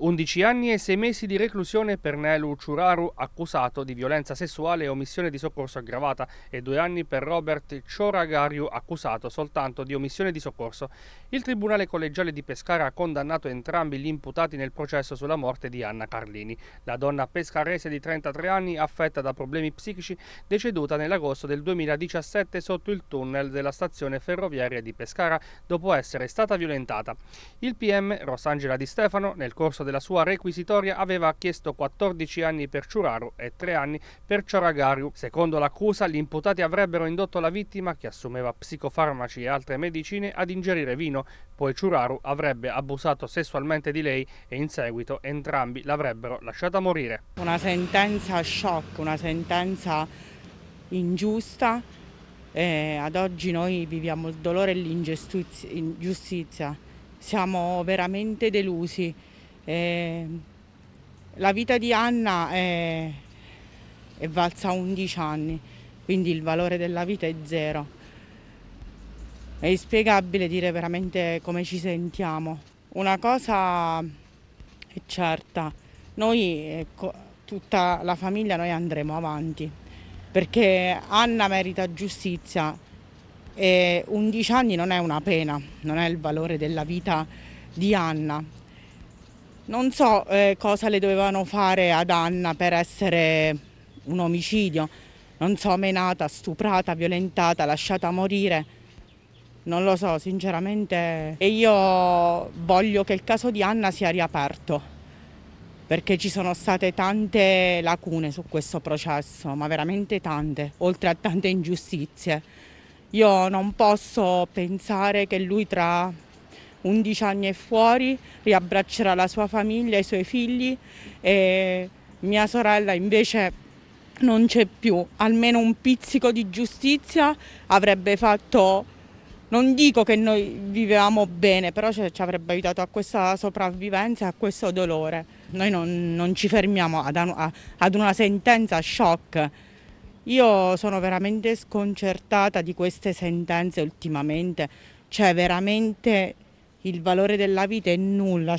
11 anni e 6 mesi di reclusione per Nelu Ciuraru, accusato di violenza sessuale e omissione di soccorso aggravata, e 2 anni per Robert Cioragariu, accusato soltanto di omissione di soccorso. Il Tribunale Collegiale di Pescara ha condannato entrambi gli imputati nel processo sulla morte di Anna Carlini, la donna pescarese di 33 anni affetta da problemi psichici, deceduta nell'agosto del 2017 sotto il tunnel della stazione ferroviaria di Pescara dopo essere stata violentata. Il PM Rosangela Di Stefano, nel corso della sua requisitoria aveva chiesto 14 anni per Ciuraro e 3 anni per Cioragariu. Secondo l'accusa, gli imputati avrebbero indotto la vittima, che assumeva psicofarmaci e altre medicine, ad ingerire vino, poi Ciuraro avrebbe abusato sessualmente di lei e in seguito entrambi l'avrebbero lasciata morire. Una sentenza shock, una sentenza ingiusta. E ad oggi noi viviamo il dolore e l'ingiustizia. Siamo veramente delusi. Eh, la vita di Anna è, è valsa 11 anni, quindi il valore della vita è zero. È inspiegabile dire veramente come ci sentiamo. Una cosa è certa, noi, ecco, tutta la famiglia, noi andremo avanti perché Anna merita giustizia e 11 anni non è una pena, non è il valore della vita di Anna. Non so eh, cosa le dovevano fare ad Anna per essere un omicidio, non so, menata, stuprata, violentata, lasciata morire. Non lo so, sinceramente. E io voglio che il caso di Anna sia riaperto perché ci sono state tante lacune su questo processo, ma veramente tante, oltre a tante ingiustizie. Io non posso pensare che lui tra 11 anni è fuori, riabbraccerà la sua famiglia, i suoi figli e mia sorella invece non c'è più, almeno un pizzico di giustizia avrebbe fatto, non dico che noi vivevamo bene, però ci avrebbe aiutato a questa sopravvivenza e a questo dolore. Noi non, non ci fermiamo ad, ad una sentenza shock. Io sono veramente sconcertata di queste sentenze ultimamente, cioè veramente il valore della vita è nulla.